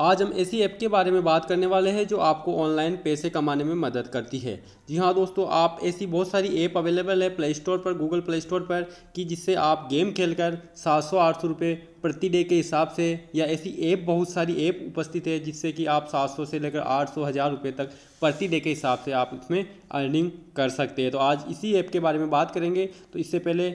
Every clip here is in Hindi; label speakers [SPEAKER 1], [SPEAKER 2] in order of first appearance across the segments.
[SPEAKER 1] आज हम ऐसी ऐप के बारे में बात करने वाले हैं जो आपको ऑनलाइन पैसे कमाने में मदद करती है जी हाँ दोस्तों आप ऐसी बहुत सारी ऐप अवेलेबल है प्ले स्टोर पर गूगल प्ले स्टोर पर कि जिससे आप गेम खेलकर सात सौ आठ सौ रुपये प्रति डे के हिसाब से या ऐसी ऐप बहुत सारी ऐप उपस्थित है जिससे कि आप 700 से लेकर आठ सौ हज़ार रुपये तक प्रति डे के हिसाब से आप इसमें अर्निंग कर सकते हैं तो आज इसी ऐप के बारे में बात करेंगे तो इससे पहले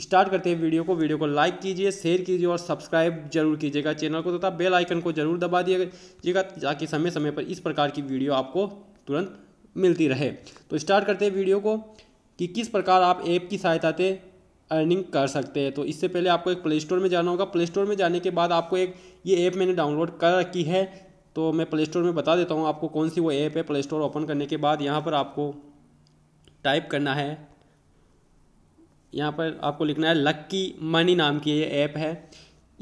[SPEAKER 1] स्टार्ट करते हैं वीडियो को वीडियो को लाइक कीजिए शेयर कीजिए और सब्सक्राइब जरूर कीजिएगा चैनल को तथा तो बेल आइकन को जरूर दबा दीजिएगा ताकि समय समय पर इस प्रकार की वीडियो आपको तुरंत मिलती रहे तो स्टार्ट करते हैं वीडियो को कि किस प्रकार आप ऐप की सहायता से अर्निंग कर सकते हैं तो इससे पहले आपको एक प्ले स्टोर में जाना होगा प्ले स्टोर में जाने के बाद आपको एक ये ऐप मैंने डाउनलोड कर रखी है तो मैं प्ले स्टोर में बता देता हूँ आपको कौन सी वो ऐप है प्ले स्टोर ओपन करने के बाद यहाँ पर आपको टाइप करना है यहाँ पर आपको लिखना है लक्की मनी नाम की ये ऐप है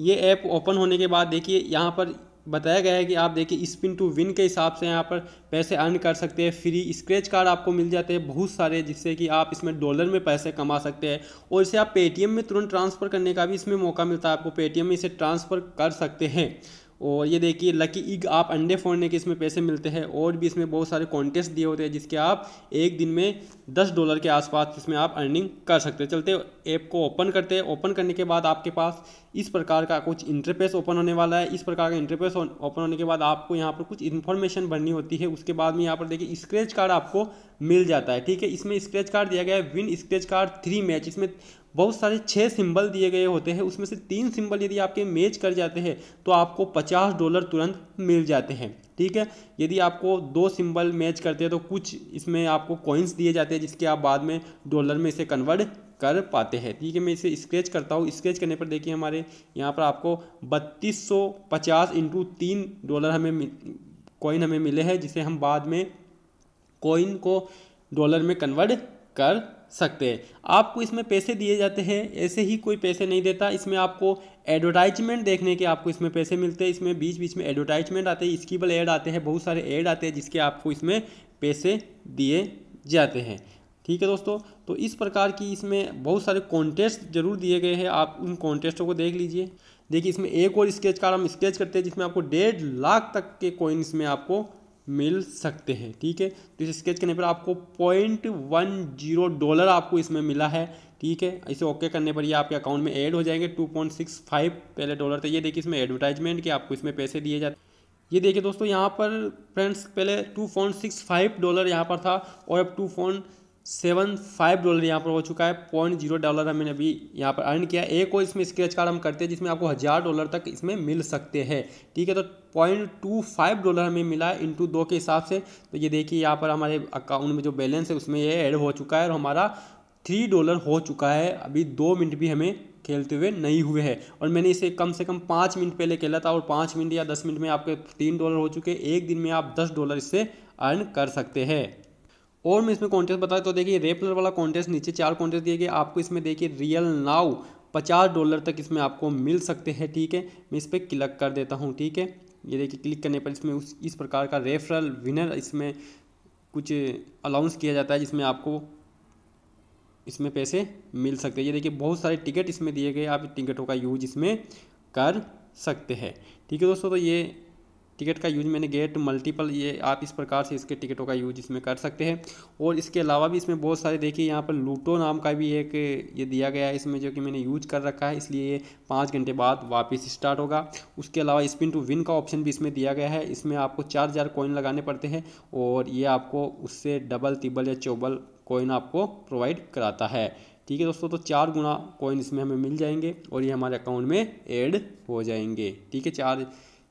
[SPEAKER 1] ये ऐप ओपन होने के बाद देखिए यहाँ पर बताया गया है कि आप देखिए स्पिन टू विन के हिसाब से यहाँ पर पैसे अर्न कर सकते हैं फ्री स्क्रैच कार्ड आपको मिल जाते हैं बहुत सारे जिससे कि आप इसमें डॉलर में पैसे कमा सकते हैं और इसे आप पेटीएम में तुरंत ट्रांसफ़र करने का भी इसमें मौका मिलता है आपको पेटीएम में इसे ट्रांसफ़र कर सकते हैं और ये देखिए लकी इग आप अंडे फोड़ने के इसमें पैसे मिलते हैं और भी इसमें बहुत सारे कॉन्टेस्ट दिए होते हैं जिसके आप एक दिन में दस डॉलर के आसपास इसमें आप अर्निंग कर सकते हैं चलते ऐप को ओपन करते हैं ओपन करने के बाद आपके पास इस प्रकार का कुछ इंटरफेस ओपन होने वाला है इस प्रकार का इंटरफेस ओपन होने के बाद आपको यहाँ पर कुछ इन्फॉर्मेशन भरनी होती है उसके बाद में यहाँ पर देखिए स्क्रेच कार्ड आपको मिल जाता है ठीक है इसमें स्क्रैच कार्ड दिया गया है win scratch card three match इसमें बहुत सारे छः सिंबल दिए गए होते हैं उसमें से तीन सिंबल यदि आपके मैच कर जाते हैं तो आपको पचास डॉलर तुरंत मिल जाते हैं ठीक है यदि आपको दो सिंबल मैच करते हैं तो कुछ इसमें आपको कॉइन्स दिए जाते हैं जिसके आप बाद में डॉलर में इसे कन्वर्ट कर पाते हैं ठीक है मैं इसे स्क्रेच करता हूँ स्क्रेच करने पर देखिए हमारे यहाँ पर आपको बत्तीस सौ पचास इंटू तीन डॉलर हमें कॉइन हमें मिले हैं जिसे हम बाद में कॉइन को डॉलर में कन्वर्ट कर सकते हैं आपको इसमें पैसे दिए जाते हैं ऐसे ही कोई पैसे नहीं देता इसमें आपको एडवर्टाइजमेंट देखने के आपको इसमें पैसे मिलते हैं इसमें बीच बीच में एडवर्टाइजमेंट आते हैं स्कीबल एड आते हैं बहुत सारे ऐड आते हैं जिसके आपको इसमें पैसे दिए जाते हैं ठीक है दोस्तों तो इस प्रकार की इसमें बहुत सारे कॉन्टेस्ट जरूर दिए गए हैं आप उन कॉन्टेस्टों को देख लीजिए देखिए इसमें एक और स्केच कार्ड हम स्केच करते हैं जिसमें आपको डेढ़ लाख तक के कॉइन इसमें आपको मिल सकते हैं ठीक है तो इस स्केच करने पर आपको पॉइंट वन जीरो डॉलर आपको इसमें मिला है ठीक है इसे ओके करने पर ये आपके अकाउंट में ऐड हो जाएंगे टू पॉइंट सिक्स फाइव पहले डॉलर तो ये देखिए इसमें एडवर्टाइजमेंट के आपको इसमें पैसे दिए जाते ये देखिए दोस्तों यहाँ पर फ्रेंड्स पहले two point six five dollar यहाँ पर था और अब two point seven five dollar यहाँ पर हो चुका है पॉइंट जीरो डॉलर हमने अभी यहाँ पर अर्न किया एक और इसमें स्क्रेच कार्ड हम करते हैं जिसमें आपको हज़ार डॉलर तक इसमें मिल सकते हैं ठीक है तो पॉइंट टू फाइव डॉलर हमें मिला है इंटू दो के हिसाब से तो ये देखिए यहाँ पर हमारे अकाउंट में जो बैलेंस है उसमें ये ऐड हो चुका है और हमारा थ्री डॉलर हो चुका है अभी दो मिनट भी हमें खेलते हुए नहीं हुए हैं और मैंने इसे कम से कम पाँच मिनट पहले खेला था और पाँच मिनट या दस मिनट में आपके तीन डॉलर हो चुके एक दिन में आप दस डॉलर इससे अर्न कर सकते हैं और मैं इसमें कॉन्टेस्ट बताया तो देखिए रेपलर वाला कॉन्टेस्ट नीचे चार कॉन्टेस्ट दिए गए आपको इसमें देखिए रियल नाव पचास डॉलर तक इसमें आपको मिल सकते हैं ठीक है मैं इस पर क्लिक कर देता हूँ ठीक है ये देखिए क्लिक करने पर इसमें उस इस प्रकार का रेफरल विनर इसमें कुछ अलाउंस किया जाता है जिसमें आपको इसमें पैसे मिल सकते हैं ये देखिए बहुत सारे टिकट इसमें दिए गए आप टिकटों का यूज इसमें कर सकते हैं ठीक है दोस्तों तो ये टिकट का यूज मैंने गेट मल्टीपल ये आप इस प्रकार से इसके टिकटों का यूज इसमें कर सकते हैं और इसके अलावा भी इसमें बहुत सारे देखिए यहाँ पर लूटो नाम का भी एक ये दिया गया है इसमें जो कि मैंने यूज कर रखा है इसलिए ये पाँच घंटे बाद वापस स्टार्ट होगा उसके अलावा स्पिन टू विन का ऑप्शन भी इसमें दिया गया है इसमें आपको चार हज़ार कॉइन लगाने पड़ते हैं और ये आपको उससे डबल तिबल या चौबल कॉइन आपको प्रोवाइड कराता है ठीक है दोस्तों तो चार गुना कॉइन इसमें हमें मिल जाएंगे और ये हमारे अकाउंट में ऐड हो जाएंगे ठीक है चार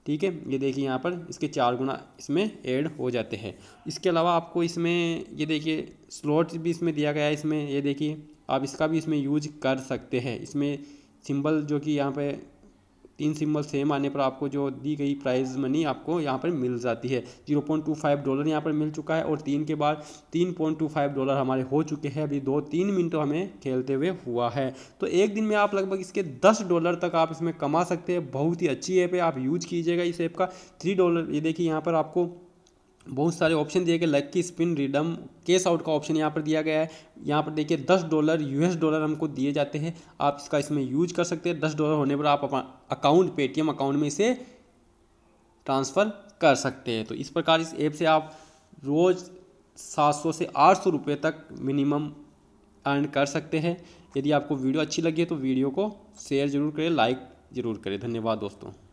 [SPEAKER 1] ठीक है ये देखिए यहाँ पर इसके चार गुना इसमें ऐड हो जाते हैं इसके अलावा आपको इसमें ये देखिए स्लॉट भी इसमें दिया गया है इसमें ये देखिए आप इसका भी इसमें यूज कर सकते हैं इसमें सिंबल जो कि यहाँ पे तीन सिम्बल सेम आने पर आपको जो दी गई प्राइज मनी आपको यहाँ पर मिल जाती है zero point two five dollar यहाँ पर मिल चुका है और तीन के बाद तीन पॉइंट टू फाइव डॉलर हमारे हो चुके हैं अभी दो तीन मिनट हमें खेलते हुए हुआ है तो एक दिन में आप लगभग इसके दस डॉलर तक आप इसमें कमा सकते हैं बहुत ही अच्छी ऐप है आप यूज कीजिएगा इस ऐप का थ्री डॉलर ये देखिए यहाँ पर आपको बहुत सारे ऑप्शन दिए गए lucky spin redeem cash out का ऑप्शन यहाँ पर दिया गया है यहाँ पर देखिए दस डॉलर यूएस डॉलर हमको दिए जाते हैं आप इसका इसमें यूज कर सकते हैं दस डॉलर होने पर आप अकाउंट पेटीएम अकाउंट में इसे ट्रांसफ़र कर सकते हैं तो इस प्रकार इस ऐप से आप रोज़ सात सौ से आठ सौ रुपये तक मिनिमम अर्न कर सकते हैं यदि आपको वीडियो अच्छी लगी है तो वीडियो को शेयर ज़रूर करें लाइक ज़रूर करें धन्यवाद दोस्तों